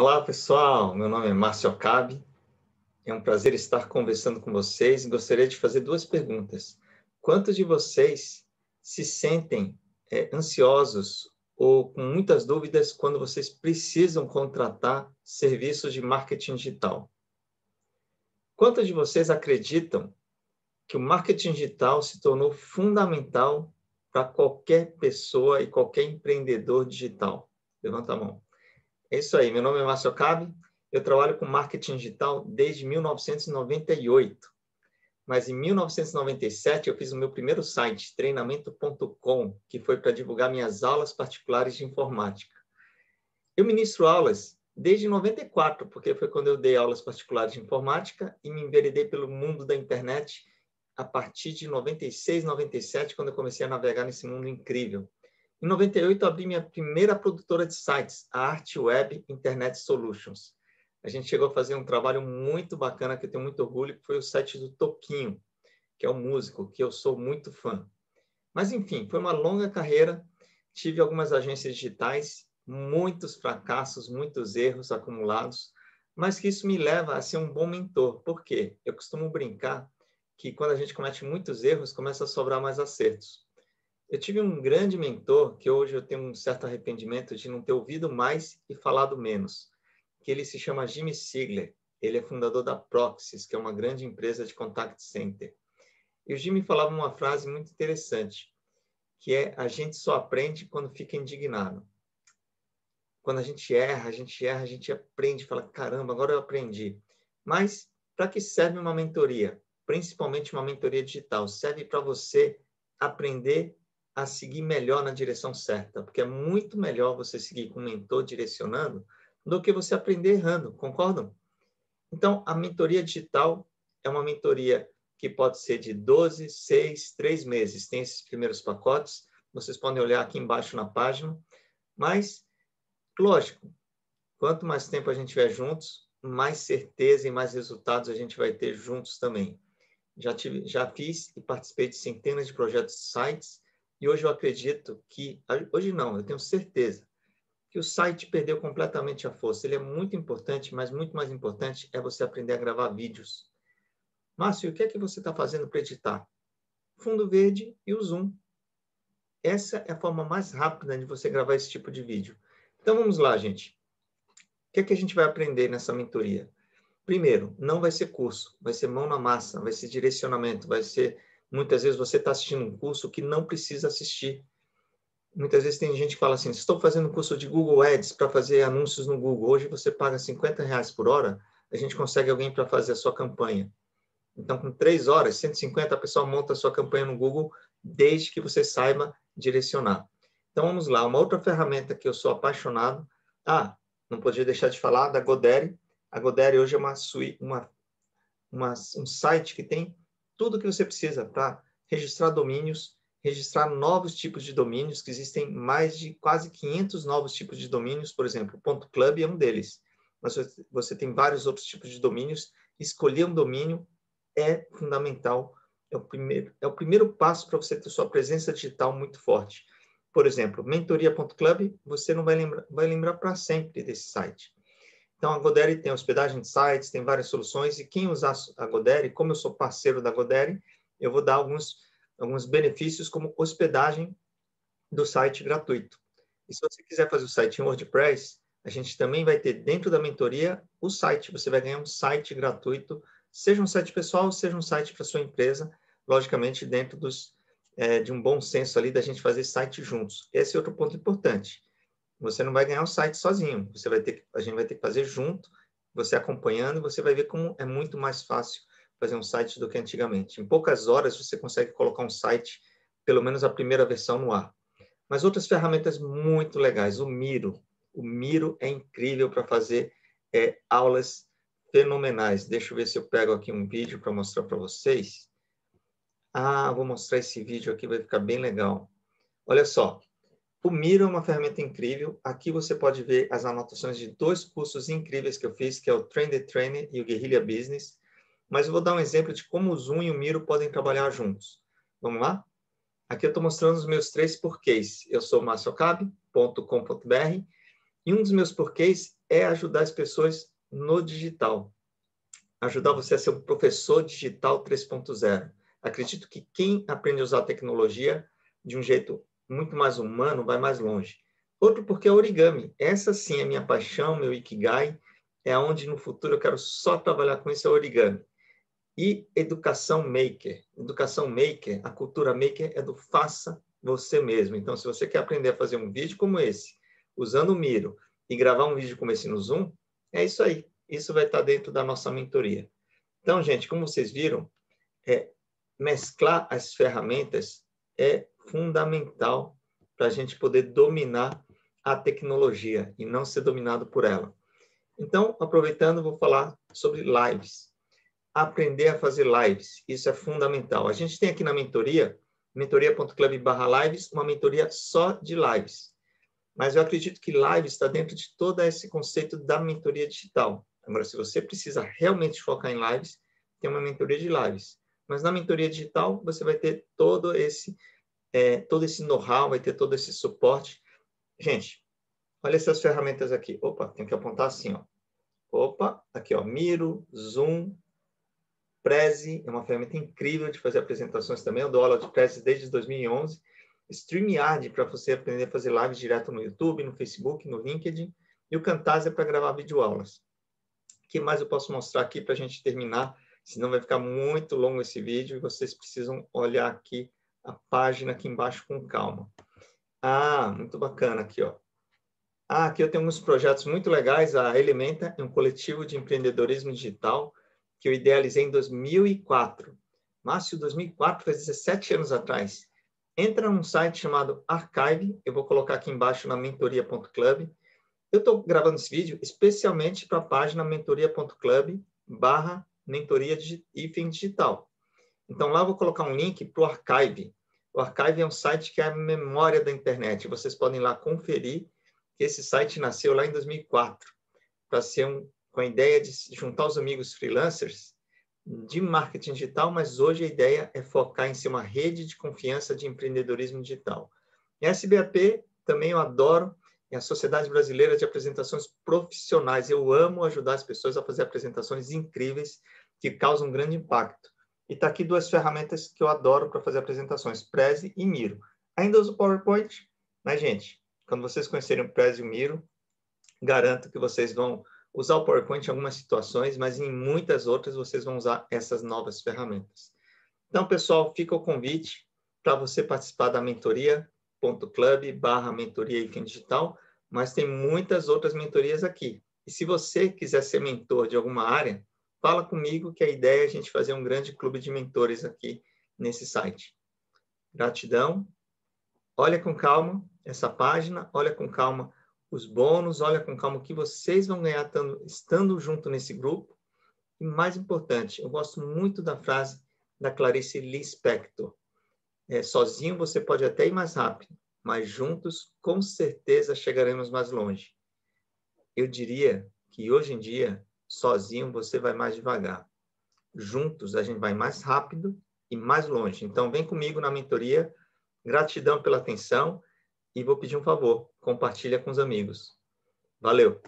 Olá, pessoal. Meu nome é Márcio Acabe. É um prazer estar conversando com vocês gostaria de fazer duas perguntas. Quantos de vocês se sentem é, ansiosos ou com muitas dúvidas quando vocês precisam contratar serviços de marketing digital? Quantos de vocês acreditam que o marketing digital se tornou fundamental para qualquer pessoa e qualquer empreendedor digital? Levanta a mão. É isso aí, meu nome é Márcio Cabe, eu trabalho com marketing digital desde 1998. Mas em 1997 eu fiz o meu primeiro site, treinamento.com, que foi para divulgar minhas aulas particulares de informática. Eu ministro aulas desde 94, porque foi quando eu dei aulas particulares de informática e me enveredei pelo mundo da internet a partir de 96, 97, quando eu comecei a navegar nesse mundo incrível. Em 98, abri minha primeira produtora de sites, a Art Web Internet Solutions. A gente chegou a fazer um trabalho muito bacana, que eu tenho muito orgulho, que foi o site do Toquinho, que é um músico, que eu sou muito fã. Mas, enfim, foi uma longa carreira, tive algumas agências digitais, muitos fracassos, muitos erros acumulados, mas que isso me leva a ser um bom mentor. Por quê? Eu costumo brincar que quando a gente comete muitos erros, começa a sobrar mais acertos. Eu tive um grande mentor que hoje eu tenho um certo arrependimento de não ter ouvido mais e falado menos, que ele se chama Jimmy Sigler. Ele é fundador da Proxys, que é uma grande empresa de contact center. E o Jimmy falava uma frase muito interessante, que é a gente só aprende quando fica indignado. Quando a gente erra, a gente erra, a gente aprende, fala, caramba, agora eu aprendi. Mas para que serve uma mentoria? Principalmente uma mentoria digital. Serve para você aprender a seguir melhor na direção certa, porque é muito melhor você seguir com um mentor direcionando do que você aprender errando, concordam? Então, a mentoria digital é uma mentoria que pode ser de 12, 6, 3 meses. Tem esses primeiros pacotes, vocês podem olhar aqui embaixo na página. Mas, lógico, quanto mais tempo a gente tiver juntos, mais certeza e mais resultados a gente vai ter juntos também. Já, tive, já fiz e participei de centenas de projetos de sites e hoje eu acredito que, hoje não, eu tenho certeza que o site perdeu completamente a força. Ele é muito importante, mas muito mais importante é você aprender a gravar vídeos. Márcio, o que é que você está fazendo para editar? Fundo verde e o zoom. Essa é a forma mais rápida de você gravar esse tipo de vídeo. Então vamos lá, gente. O que é que a gente vai aprender nessa mentoria? Primeiro, não vai ser curso, vai ser mão na massa, vai ser direcionamento, vai ser Muitas vezes você está assistindo um curso que não precisa assistir. Muitas vezes tem gente que fala assim: estou fazendo um curso de Google Ads para fazer anúncios no Google. Hoje você paga 50 reais por hora, a gente consegue alguém para fazer a sua campanha. Então, com três horas, 150, a pessoa monta a sua campanha no Google, desde que você saiba direcionar. Então, vamos lá. Uma outra ferramenta que eu sou apaixonado. Ah, não podia deixar de falar da Godere. A Godere hoje é uma, uma, uma um site que tem tudo que você precisa para registrar domínios, registrar novos tipos de domínios, que existem mais de quase 500 novos tipos de domínios, por exemplo, ponto .club é um deles, mas você tem vários outros tipos de domínios, escolher um domínio é fundamental, é o primeiro, é o primeiro passo para você ter sua presença digital muito forte. Por exemplo, mentoria.club, você não vai lembrar, vai lembrar para sempre desse site. Então, a Godere tem hospedagem de sites, tem várias soluções, e quem usar a Godere, como eu sou parceiro da Godere, eu vou dar alguns, alguns benefícios como hospedagem do site gratuito. E se você quiser fazer o site em WordPress, a gente também vai ter dentro da mentoria o site. Você vai ganhar um site gratuito, seja um site pessoal, seja um site para sua empresa, logicamente dentro dos, é, de um bom senso ali da gente fazer site juntos. Esse é outro ponto importante você não vai ganhar o site sozinho. Você vai ter que, a gente vai ter que fazer junto, você acompanhando, você vai ver como é muito mais fácil fazer um site do que antigamente. Em poucas horas você consegue colocar um site, pelo menos a primeira versão no ar. Mas outras ferramentas muito legais, o Miro. O Miro é incrível para fazer é, aulas fenomenais. Deixa eu ver se eu pego aqui um vídeo para mostrar para vocês. Ah, vou mostrar esse vídeo aqui, vai ficar bem legal. Olha só, o Miro é uma ferramenta incrível. Aqui você pode ver as anotações de dois cursos incríveis que eu fiz, que é o Train the Trainer e o Guerrilla Business. Mas eu vou dar um exemplo de como o Zoom e o Miro podem trabalhar juntos. Vamos lá? Aqui eu estou mostrando os meus três porquês. Eu sou marciocab.com.br e um dos meus porquês é ajudar as pessoas no digital. Ajudar você a ser um professor digital 3.0. Acredito que quem aprende a usar a tecnologia de um jeito muito mais humano, vai mais longe. Outro porque é origami. Essa sim é minha paixão, meu ikigai, é onde no futuro eu quero só trabalhar com isso, é origami. E educação maker. Educação maker, a cultura maker é do faça você mesmo. Então, se você quer aprender a fazer um vídeo como esse, usando o Miro, e gravar um vídeo como esse no Zoom, é isso aí. Isso vai estar dentro da nossa mentoria. Então, gente, como vocês viram, é, mesclar as ferramentas é fundamental para a gente poder dominar a tecnologia e não ser dominado por ela. Então, aproveitando, vou falar sobre lives. Aprender a fazer lives, isso é fundamental. A gente tem aqui na mentoria, mentoria.club lives, uma mentoria só de lives. Mas eu acredito que lives está dentro de todo esse conceito da mentoria digital. Agora, se você precisa realmente focar em lives, tem uma mentoria de lives. Mas na mentoria digital, você vai ter todo esse é, todo esse know-how, vai ter todo esse suporte. Gente, olha essas ferramentas aqui. Opa, tem que apontar assim, ó. Opa, aqui, ó, Miro, Zoom, Prezi, é uma ferramenta incrível de fazer apresentações também. Eu dou aula de Prezi desde 2011. StreamYard, para você aprender a fazer lives direto no YouTube, no Facebook, no LinkedIn. E o Camtasia é para gravar videoaulas. O que mais eu posso mostrar aqui para a gente terminar? Senão vai ficar muito longo esse vídeo e vocês precisam olhar aqui a página aqui embaixo com calma. Ah, muito bacana aqui, ó. Ah, aqui eu tenho uns projetos muito legais. A Elementa é um coletivo de empreendedorismo digital que eu idealizei em 2004. Márcio, 2004, faz 17 anos atrás. Entra num site chamado Archive, eu vou colocar aqui embaixo na mentoria.club. Eu estou gravando esse vídeo especialmente para a página mentoria.club barra mentoria digital. Então, lá eu vou colocar um link para o Archive. O Archive é um site que é a memória da internet. Vocês podem lá conferir que esse site nasceu lá em 2004 para ser um, com a ideia de juntar os amigos freelancers de marketing digital, mas hoje a ideia é focar em ser uma rede de confiança de empreendedorismo digital. E a SBAP também eu adoro, é a Sociedade Brasileira de Apresentações Profissionais. Eu amo ajudar as pessoas a fazer apresentações incríveis que causam um grande impacto. E está aqui duas ferramentas que eu adoro para fazer apresentações, Prezi e Miro. Ainda uso PowerPoint, mas, gente, quando vocês conhecerem o Prezi e o Miro, garanto que vocês vão usar o PowerPoint em algumas situações, mas em muitas outras vocês vão usar essas novas ferramentas. Então, pessoal, fica o convite para você participar da mentoria.club barra mentoria digital, mas tem muitas outras mentorias aqui. E se você quiser ser mentor de alguma área, fala comigo que a ideia é a gente fazer um grande clube de mentores aqui nesse site. Gratidão. Olha com calma essa página, olha com calma os bônus, olha com calma o que vocês vão ganhar estando, estando junto nesse grupo. E mais importante, eu gosto muito da frase da Clarice Lispector. É, sozinho você pode até ir mais rápido, mas juntos com certeza chegaremos mais longe. Eu diria que hoje em dia Sozinho você vai mais devagar. Juntos a gente vai mais rápido e mais longe. Então vem comigo na mentoria. Gratidão pela atenção e vou pedir um favor, compartilha com os amigos. Valeu.